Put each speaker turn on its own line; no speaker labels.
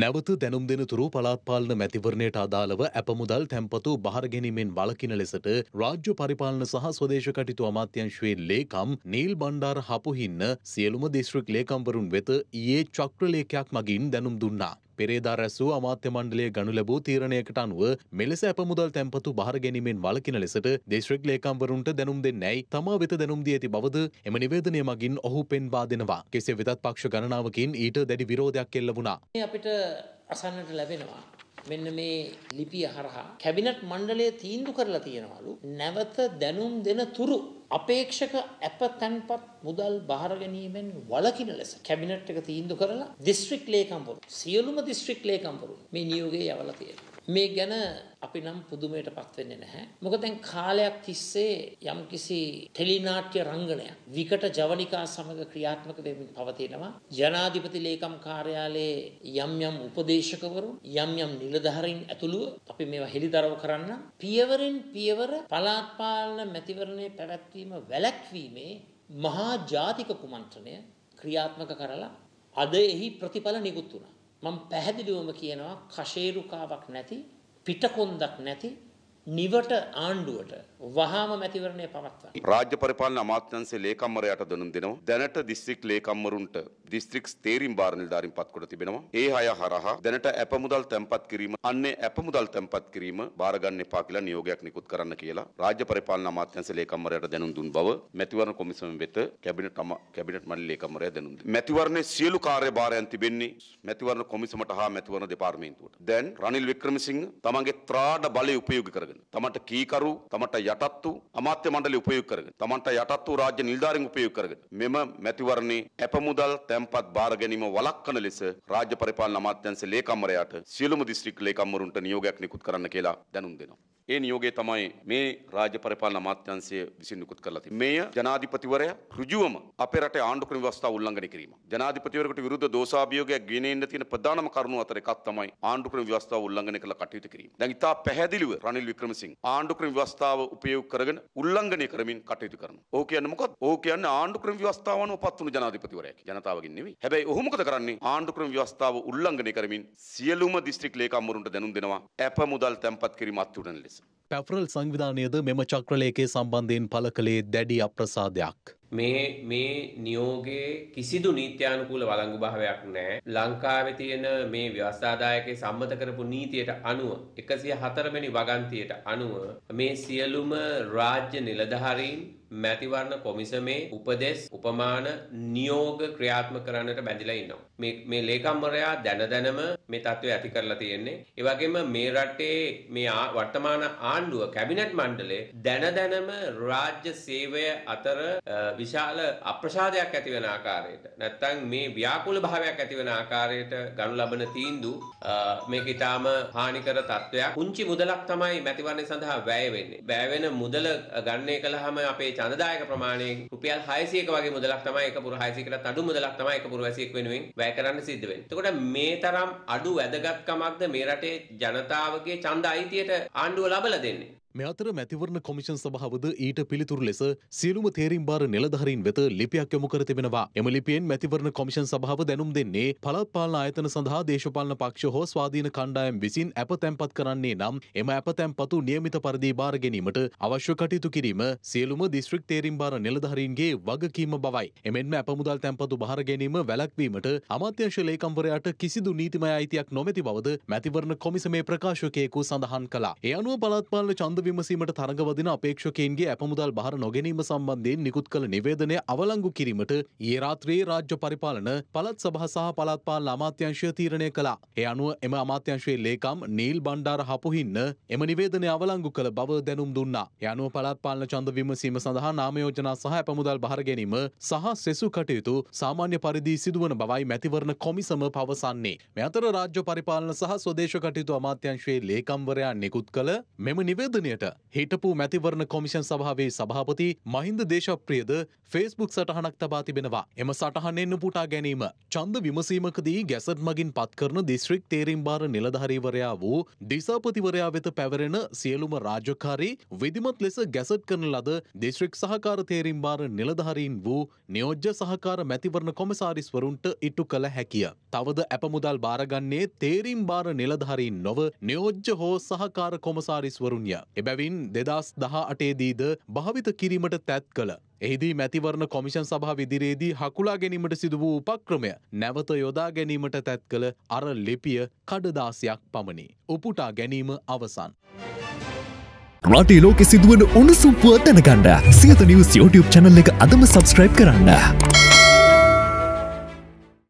නැවත දැනුම් දෙනතුරු පලාත්පාලන මැතිවරණයට අදාළව ඇපමුදල් තැන්පතු බාරගැනීමෙන් වලකින ලෙසට රාජ්‍ය පරිපාලන සහ ස්වදේශ කටිතු අමාත්‍යංශවේ ලේකම් නීල් බණ්ඩාර හපුහින්න සියලුම දිස්ත්‍රික් ලේකම්වරුන් වෙත ඊයේ චක්‍රලේඛයක් මගින් දැනුම් දුන්නා. පෙරේදා රැසූ අමාත්‍ය මණ්ඩලය ගනු ලැබූ තීරණයකට අනුව මෙලෙස ඇප මුදල් තැන්පතු බාර ගැනීමෙන් වළකින ලෙසට දිස්ත්‍රික් ලේකම්වරුන්ට දැනුම් දෙන්නැයි තමා වෙත දැනුම් දී ඇති බවද එම නිවේදනය මගින් ඔහු පෙන්වා දෙනවා. කෙසේ වෙතත් පක්ෂ ගණනාවකින් ඊට දැඩි විරෝධයක් එල්ල වුණා.
අපිට අසන්නට ලැබෙනවා. මෙන්න මේ ලිපිය හරහා කැබිනට් මණ්ඩලය තීන්දුව කරලා තියෙනවලු නැවත දැනුම් දෙන තුරු අපේක්ෂක අපතන්පත් මුදල් බාර ගැනීමෙන් වළකින ලෙස කැබිනට් එක තීන්දුව කරලා දිස්ත්‍රික් ලේකම්වරු සියලුම දිස්ත්‍රික් ලේකම්වරු මේ නියෝගය යවලා තියෙනවා මේ ගැන අපි නම් පුදුමයට පත් වෙන්නේ නැහැ. මොකද දැන් කාලයක් තිස්සේ යම්කිසි ටෙලිනාට්‍ය රංගනයක් විකට ජවනිකා සමග ක්‍රියාත්මක වෙමින් පවතිනවා. ජනාධිපති ලේකම් කාර්යාලයේ යම් යම් උපදේශකවරු යම් යම් නිලධාරීන් ඇතුළුව අපි මේවා හෙළිදරව් කරන්න පියවරෙන් පියවර පළාත් පාලන මැතිවරණයේ පැවැත්වීම වැළැක්වීමේ මහා ජාතික කුමන්ත්‍රණය ක්‍රියාත්මක කරලා අද එහි ප්‍රතිඵල නිකුත් වුණා. මම පැහැදිලිවම කියනවා කෂේරුකාවක් නැති පිටකොන්දක් නැති නිවට ආණ්ඩුවට වහාම මැතිවරණය පවත්වා.
රාජ්‍ය පරිපාලන අමාත්‍යංශයේ ලේකම්වරයාට දැනුම් දෙනවා. දැනට දිස්ත්‍රික් ලේකම්වරුන්ට දිස්ත්‍රික් තේරීම් භාර නිලධාරීන් පත්කොට තිබෙනවා. ඒ අය හරහා දැනට ඇප මුදල් තැන්පත් කිරීම, අන්නේ ඇප මුදල් තැන්පත් කිරීම බාර ගන්න එපා කියලා නියෝගයක් නිකුත් කරන්න කියලා රාජ්‍ය පරිපාලන අමාත්‍යංශයේ ලේකම්වරයාට දැනුම් දුන් බව මැතිවරණ කොමිසම වෙත කැබිනට් කැබිනට් මණ්ඩල ලේකම්වරයා දැනුම් දුන්නා. මැතිවරණයේ සියලු කාර්යභාරයන් තිබෙන්නේ මැතිවරණ කොමිසමට හා මැතිවරණ දෙපාර්තමේන්තුවට. දැන් රනිල් වික්‍රමසිංහ තමන්ගේ ත්‍රාඩ බලය උපයෝගී කරගෙන කරගෙන තමන්ට කීකරු තමන්ට යටත් වූ අමාත්‍ය මණ්ඩලය උපයෝග කරගෙන තමන්ට යටත් වූ රාජ්‍ය නිලධාරීන් උපයෝග කරගෙන මෙම මැතිවරණේ ඇපමුදල් තැන්පත් බාර ගැනීම වළක්වන ලෙස රාජ්‍ය පරිපාලන අමාත්‍යාංශ ලේකම්වරයාට සියලුම දිස්ත්‍රික් ලේකම්වරුන්ට නියෝගයක් නිකුත් කරන්න කියලා දැනුම් දෙනවා ඒ නියෝගය තමයි මේ රාජ්‍ය පරිපාලන අමාත්‍යංශය විසින් නිකුත් කරලා තියෙන්නේ. මේය ජනාධිපතිවරයා ඍජුවම අපේ රටේ ආණ්ඩුක්‍රම ව්‍යවස්ථාව උල්ලංඝනය කිරීම. ජනාධිපතිවරයෙකුට විරුද්ධ දෝෂාභියෝගයක් ගෙන එන්න තියෙන ප්‍රධානම කරුණු අතර එකක් තමයි ආණ්ඩුක්‍රම ව්‍යවස්ථාව උල්ලංඝනය කරලා කටයුතු කිරීම. දැන් ඉතා පැහැදිලිව රනිල් වික්‍රමසිංහ ආණ්ඩුක්‍රම ව්‍යවස්ථාව උපයෝග කරගෙන උල්ලංඝනය කරමින් කටයුතු කරනවා. ඕක කියන්නේ මොකක්ද? ඕක කියන්නේ ආණ්ඩුක්‍රම ව්‍යවස්ථාව අනුව පත් වුණු ජනාධිපතිවරයෙක්. ජනතාවගෙන් නෙවෙයි. හැබැයි ඔහු මොකද කරන්නේ? ආණ්ඩුක්‍රම ව්‍යවස්ථාව උල්ලංඝනය කරමින් සියලුම දිස්ත්‍රික් ලේකම්වරුන්ට දැනුම් දෙනවා. ඇප මුදල් තැන්පත් කිරීම අත්අඩංගුවට ලෙස.
පැවරල් සංවිධානයද මෙම චක්‍රලයකේ සම්බන්ධයෙන් පල කළේ දැඩි අප්‍රසාධයක්.
මේ මේ නියෝගේ කිසිදු නීත්‍යානුකූල වලංගු භාවයක් නෑ ලංකාවේ තියෙන මේ ව්‍යවස්ථාදායකේ සම්මත කරපු නීතියට අනුව එකසිය හතරමැනි වගන්තියට අනුව මේ සියලුම රාජ්‍ය නිලධහරීන් මැතිවරණ කොමිසමේ උපදෙස් උපමාන නියෝග ක්‍රියාත්මක කරන්නට බැඳිලා ඉන්නවා. මේ මේ ලේකම්වරයා දැන දැනම මේ තත්ත්වය ඇති කරලා තියෙන්නේ. ඒ වගේම මේ රටේ මේ වර්තමාන ආණ්ඩුව කැබිනට් මණ්ඩලය දැන දැනම රාජ්‍ය සේවය අතර විශාල අප්‍රසාදයක් ඇති වෙන ආකාරයට නැත්නම් මේ ව්‍යාකූල භාවයක් ඇති වෙන ආකාරයට ගනු ලබන තීන්දු මේක ඊටාම හානිකර තත්ත්වයක්. කුංචි මුදලක් තමයි මැතිවරණය සඳහා වැය වෙන්නේ. වැය වෙන මුදල ගන්නේ කළාම අපේ ඡන්දදායක ප්‍රමාණයෙන් රුපියල් 600ක වගේ මුදලක් තමයි එක පුර 600කටත් අඩු මුදලක් තමයි එක පුර වැසියෙක් වෙනුවෙන් වැය කරන්න සිද්ධ වෙන්නේ. එතකොට මේ තරම් අඩු වැදගත්කමක්ද මේ රටේ ජනතාවගේ ඡන්ද අයිතියට ආණ්ඩුව ලබලා දෙන්නේ?
මෙ අතර මැතිවරණ කොමිෂන් සභාවද ඊට පිළිතුරු ලෙස සියලුම තේරීම් බාර නිලධහරින් වෙත ලිපියක් යොමු කර තිබෙනවා. එම ලිපියෙන් මැතිවරණ කොමිෂන් සභාව දැනුම් දෙන්නේ පළත්පාලන ආයතන සඳහා දේශපාලන පක්ෂ හෝ ස්වාධීන කණ්ඩායම් විසින් ඇප තැන්පත් කරන්නේ නම් එම ඇප තැන්පතු නියමිත පරිදි බාර ගැනීමට අවශ්‍ය කටයුතු කිරීම සියලුම දිස්ත්‍රික් තේරීම් බාර නිලධහරින්ගේ වගකීම බවයි. එමෙන්ම ඇප මුදල් තැන්පතු බාර ගැනීම වැළැක්වීමට අමාත්‍යංශ ලේකම්වරයාට කිසිදු නීතිමය අයිතියක් නොමැති බවද මැතිවරණ කොමිසමේ ප්‍රකාශකයෙකු සඳහන් කළා. ඒ අනුව පළත්පාලන ඡන්ද පිළිබඳ විමසීමට තරඟවදින අපේක්ෂකයන්ගේ ඇපමුදල් බහර නොගැනීම සම්බන්ධයෙන් නිකුත් කළ නිවේදනය අවලංගු කිරීමට ඒ රාත්‍රයේ රාජ්‍ය පරිපාලන පළත් සභහ සහ පළත්පාල අමාත්‍යංශය තීරණය කළා. ඒ අනුව එම අමාත්‍යංශයේ ලේකම් නීල් බණ්ඩාර හපුහින්න එම නිවේදනය අවලංගු කළ බව දැනුම් දුන්නා. ඒ අනුව පළත්පාලන ඡන්ද විමසීම සඳහා නාමයෝජනා සහ ඇපමුදල් බහර ගැනීම සහ සෙසු කටයුතු සාමාන්‍ය පරිදි සිදුවන බවයි මැතිවරණ කොමිසම පවසන්නේ. මෙතර රාජ්‍ය පරිපාලන සහ ස්වදේශ කටයුතු අමාත්‍යංශයේ ලේකම්වරයා නිකුත් කළ මෙම නිවේදනය නිර්මාණයට හිටපු මැතිවරණ කොමිෂන් සභාවේ සභාපති මහින්ද දේශප්‍රියද ෆේස්බුක් සටහනක් තබා තිබෙනවා. එම සටහනෙන් උපුටා ගැනීම ඡන්ද විමසීමකදී ගැසට් මගින් පත්කරන දිස්ත්‍රික් තේරීම්බාර නිලධාරීවරයා වූ දිසාපතිවරයා වෙත පැවරෙන සියලුම රාජකාරී විධිමත් ලෙස ගැසට් කරන ලද දිස්ත්‍රික් සහකාර තේරීම්බාර නිලධාරීන් වූ නියෝජ්‍ය සහකාර මැතිවරණ කොමසාරිස්වරුන්ට ඉටු කළ හැකිය. තවද ඇපමුදල් බාරගන්නේ තේරීම් බාර නිලධාරීන් නොව නියෝජ්‍ය හෝ සහකාර කොමසාරිස්වරුන්ය. එබැවින් දෙදස් දහ අටේදීද භාවිත කිරීමට තැත් කළ. එහිදී මැතිවරණ කොමිෂන් සභා විදිරේදී හකුලා ගැනීමට සිදු වූ උපක්‍රමය නැවත යොදා ගැනීමට තැත් කළ අර ලිපිය කඩදාසයක් පමණි. උපුටා ගැනීම අවසන්. රටේ ලෝකෙ සිදුවන උණුසුම්පුව දැනගණ්ඩ සියත නිවස් YouTube චැනල් එක අදම සබස්ක්‍රයිබ් කරන්න.